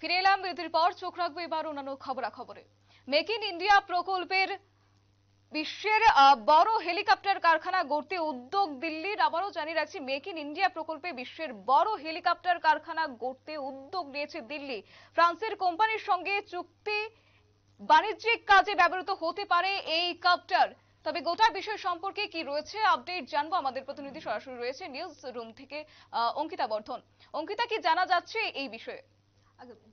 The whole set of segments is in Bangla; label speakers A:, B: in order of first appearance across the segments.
A: ফিরে এলাম বিরতির পর চোখ রাখবো এবার অন্যান্য খবরাখবরে মেক ইন ইন্ডিয়া প্রকল্পের বিশ্বের বড় হেলিকপ্টার কারখানা গড়তে উদ্যোগ দিল্লির আবারও জানিয়ে রাখছি মেক ইন ইন্ডিয়া প্রকল্পে বিশ্বের বড় হেলিকপ্টার কারখানা গড়তে উদ্যোগ নিয়েছে দিল্লি ফ্রান্সের কোম্পানির সঙ্গে চুক্তি বাণিজ্যিক কাজে ব্যবহৃত হতে পারে এই কাপ্টার তবে গোটা বিষয় সম্পর্কে কি রয়েছে আপডেট জানবো আমাদের প্রতিনিধি সরাসরি রয়েছে নিউজ রুম থেকে অঙ্কিতা বর্ধন অঙ্কিতা কি জানা যাচ্ছে এই বিষয়ে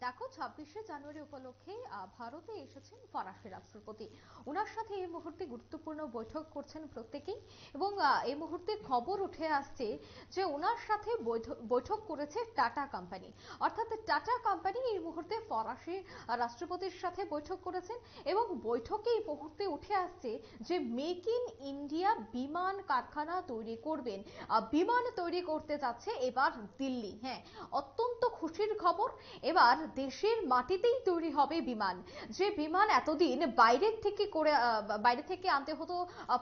B: দেখো ছাব্বিশে জানুয়ারি উপলক্ষে ভারতে এসেছেন ফরাসি রাষ্ট্রপতি ওনার সাথে এই মুহূর্তে গুরুত্বপূর্ণ বৈঠক করছেন প্রত্যেকেই এবং এই মুহূর্তে খবর উঠে আসছে যে ওনার সাথে বৈঠক করেছে টাটা কোম্পানি অর্থাৎ টাটা কোম্পানি এই মুহূর্তে ফরাসি রাষ্ট্রপতির সাথে বৈঠক করেছেন এবং বৈঠকে এই মুহূর্তে উঠে আসছে যে মেক ইন ইন্ডিয়া বিমান কারখানা তৈরি করবেন বিমান তৈরি করতে যাচ্ছে এবার দিল্লি হ্যাঁ অত্যন্ত খুশির খবর এবার দেশের মাটিতেই তৈরি হবে বিমান যে বিমান এতদিন বাইরের থেকে করে বাইরে থেকে আনতে হতো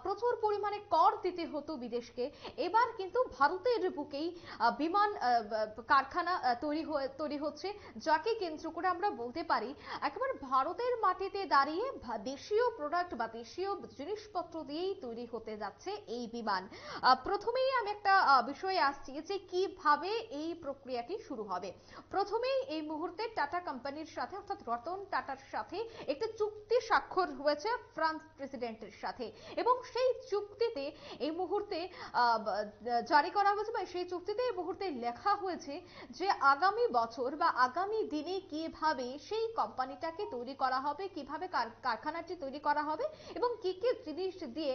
B: প্রচুর পরিমাণে কর দিতে হতো বিদেশকে এবার কিন্তু ভারতের বুকেই বিমান কারখানা তৈরি তৈরি হচ্ছে যাকে কেন্দ্র করে আমরা বলতে পারি একেবারে ভারতের মাটিতে দাঁড়িয়ে দেশীয় প্রোডাক্ট বা দেশীয় জিনিসপত্র দিয়েই তৈরি হতে যাচ্ছে এই বিমান প্রথমেই আমি একটা বিষয়ে আসছি যে কিভাবে এই প্রক্রিয়াটি শুরু হবে প্রথমেই এই মুহূর্তে মুহূর্তে টাটা কোম্পানির সাথে অর্থাৎ রতন টাটার সাথে একটি চুক্তি স্বাক্ষর হয়েছে ফ্রান্স প্রেসিডেন্টের সাথে এবং সেই চুক্তি চুক্তিতে এই মুহূর্তে জারি করা হয়েছে বা সেই চুক্তিতে এই মুহূর্তে লেখা হয়েছে যে আগামী বছর বা আগামী দিনে কিভাবে সেই কোম্পানিটাকে তৈরি করা হবে কিভাবে কারখানাটি তৈরি করা হবে এবং কি কি জিনিস দিয়ে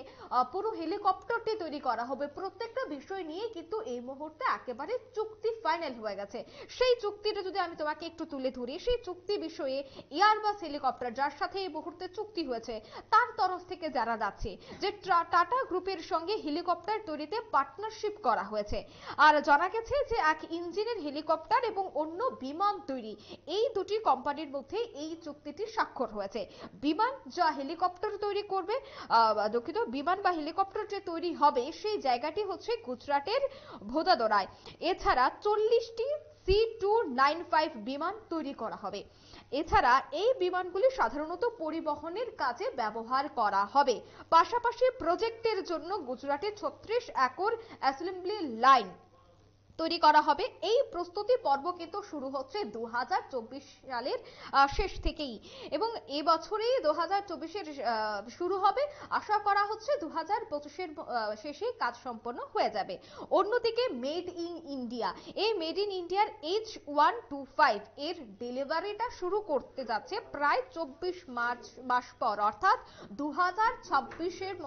B: পুরো হেলিকপ্টারটি তৈরি করা হবে প্রত্যেকটা বিষয় নিয়ে কিন্তু এই মুহূর্তে একেবারে চুক্তি ফাইনাল হয়ে গেছে সেই চুক্তিটা যদি আমি তোমাকে একটু তুলে ধরি সেই চুক্তি বিষয়ে এয়ারবাস হেলিকপ্টার যার সাথে এই মুহূর্তে চুক্তি হয়েছে তার তরফ থেকে যারা যাচ্ছে যে টাটা গ্রুপের প্রকল্পের সঙ্গে হেলিকপ্টার তৈরিতে পার্টনারশিপ করা হয়েছে আর জানা গেছে যে এক ইঞ্জিনের হেলিকপ্টার এবং অন্য বিমান তৈরি এই দুটি কোম্পানির মধ্যে এই চুক্তিটি স্বাক্ষর হয়েছে বিমান যা হেলিকপ্টার তৈরি করবে দুঃখিত বিমান বা হেলিকপ্টার যে তৈরি হবে সেই জায়গাটি হচ্ছে গুজরাটের ভোদাদরায় এছাড়া চল্লিশটি সি টু নাইন ফাইভ বিমান তৈরি করা হবে এছাড়া এই বিমানগুলি সাধারণত পরিবহনের কাজে ব্যবহার করা হবে পাশাপাশি প্রজেক্টের জন্য গুজরাটে ছত্রিশ একর অ্যাসেম্বলি লাইন তৈরি করা হবে এই প্রস্তুতি পর্ব কিন্তু শুরু হচ্ছে দু সালের শেষ থেকেই এবং এবছরেই দু হাজার চব্বিশের শুরু হবে আশা করা হচ্ছে দু হাজার পঁচিশের কাজ সম্পন্ন হয়ে যাবে অন্যদিকে মেড ইন ইন্ডিয়া এই মেড ইন ইন্ডিয়ার এইচ ওয়ান টু ফাইভ এর ডেলিভারিটা শুরু করতে যাচ্ছে প্রায় চব্বিশ মার্চ মাস পর অর্থাৎ দু হাজার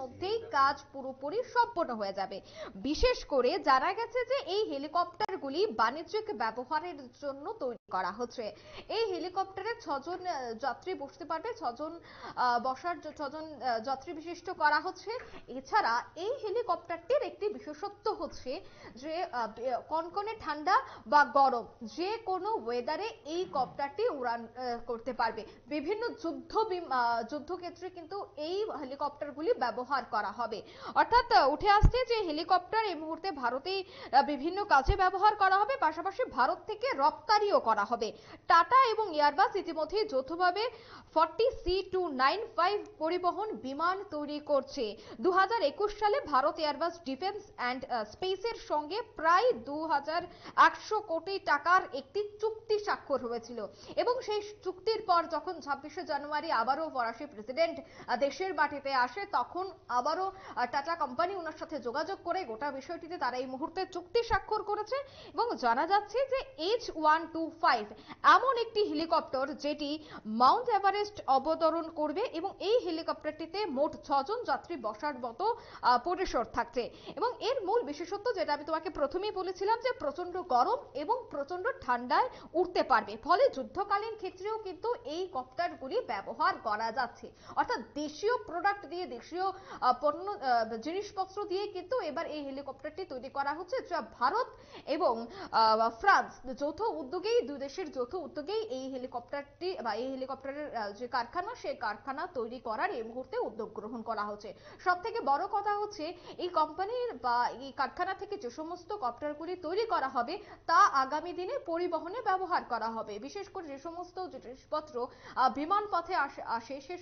B: মধ্যেই কাজ পুরোপুরি সম্পন্ন হয়ে যাবে বিশেষ করে জানা গেছে যে এই হেলিকপ্টার হেলিকপ্টারগুলি বাণিজ্যিক ব্যবহারের জন্য তৈরি করা হচ্ছে এই হেলিকপ্টারে ছজন যাত্রী বসতে পারবে ছজন বসার ছজন যাত্রী বিশিষ্ট করা হচ্ছে এছাড়া এই হেলিকপ্টারটির একটি বিশেষত্ব হচ্ছে যে কনকনে ঠান্ডা বা গরম যে কোনো ওয়েদারে এই কপ্টারটি উড়ান করতে পারবে বিভিন্ন যুদ্ধ যুদ্ধক্ষেত্রে কিন্তু এই হেলিকপ্টারগুলি ব্যবহার করা হবে অর্থাৎ উঠে আসছে যে হেলিকপ্টার এই মুহূর্তে ভারতে বিভিন্ন কাজে কাজে ব্যবহার করা হবে পাশাপাশি ভারত থেকে রপ্তানিও করা হবে টাটা এবং এয়ারবাস ইতিমধ্যে যৌথভাবে forty C two nine five পরিবহন বিমান তৈরি করছে দু সালে ভারত এয়ারবাস ডিফেন্স অ্যান্ড স্পেসের সঙ্গে প্রায় দু কোটি টাকার একটি চুক্তি স্বাক্ষর হয়েছিল এবং সেই চুক্তির পর যখন ছাব্বিশে জানুয়ারি আবারও ফরাসি প্রেসিডেন্ট দেশের মাটিতে আসে তখন আবারও টাটা কোম্পানি ওনার সাথে যোগাযোগ করে গোটা বিষয়টিতে তারা এই মুহূর্তে চুক্তি স্বাক্ষর করে করেছে এবং জানা যাচ্ছে যে এইচ ওয়ান টু ফাইভ এমন একটি হেলিকপ্টার যেটি মাউন্ট এভারেস্ট অবতরণ করবে এবং এই হেলিকপ্টারটিতে মোট ছজন যাত্রী বসার মতো পরিসর থাকছে এবং এর মূল বিশেষত্ব যেটা আমি তোমাকে প্রথমেই বলেছিলাম যে প্রচন্ড গরম এবং প্রচন্ড ঠান্ডায় উঠতে পারবে ফলে যুদ্ধকালীন ক্ষেত্রেও কিন্তু এই কপ্টারগুলি ব্যবহার করা যাচ্ছে অর্থাৎ দেশীয় প্রোডাক্ট দিয়ে দেশীয় পণ্য জিনিসপত্র দিয়ে কিন্তু এবার এই হেলিকপ্টারটি তৈরি করা হচ্ছে যা ভারত এবং ফ্রান্স যৌথ উদ্যোগেই দুই দেশের যৌথ উদ্যোগেই এই হেলিকপ্টারটি বা এই হেলিকপ্টারের যে কারখানা সেই কারখানা তৈরি করার এই মুহূর্তে উদ্যোগ গ্রহণ করা হচ্ছে সব থেকে বড় কথা হচ্ছে এই কোম্পানির বা এই কারখানা থেকে যে সমস্ত কপ্টারগুলি তৈরি করা হবে তা আগামী দিনে পরিবহনে ব্যবহার করা হবে বিশেষ করে যে সমস্ত জিনিসপত্র বিমান পথে আসে সে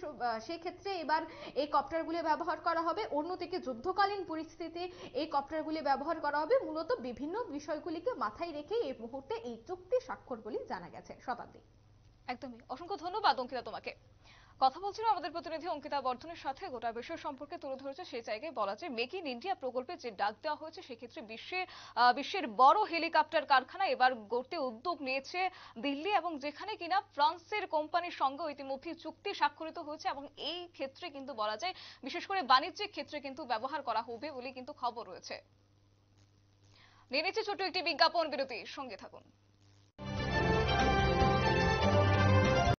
B: সেক্ষেত্রে এবার এই কপ্টারগুলি ব্যবহার করা হবে অন্যদিকে যুদ্ধকালীন পরিস্থিতিতে এই কপ্টারগুলি ব্যবহার করা হবে মূলত বিভিন্ন বিষয়গুলিকে মাথায় রেখে এই মুহূর্তে এই চুক্তি স্বাক্ষর বলে জানা গেছে শতাব্দী
A: একদমই অসংখ্য ধন্যবাদ অঙ্কিতা তোমাকে কথা বলছিল আমাদের প্রতিনিধি অঙ্কিতা বর্ধনের সাথে গোটা বিষয় সম্পর্কে তুলে ধরেছে সেই জায়গায় বলা যায় মেক ইন ইন্ডিয়া প্রকল্পে যে ডাক দেওয়া হয়েছে সেক্ষেত্রে বিশ্বের বিশ্বের বড় হেলিকপ্টার কারখানা এবার গড়তে উদ্যোগ নিয়েছে দিল্লি এবং যেখানে কিনা ফ্রান্সের কোম্পানির সঙ্গে ইতিমধ্যে চুক্তি স্বাক্ষরিত হয়েছে এবং এই ক্ষেত্রে কিন্তু বলা যায় বিশেষ করে বাণিজ্যিক ক্ষেত্রে কিন্তু ব্যবহার করা হবে বলে কিন্তু খবর রয়েছে নিয়ে নিচ্ছে ছোট্ট একটি বিজ্ঞাপন বিরতি সঙ্গে থাকুন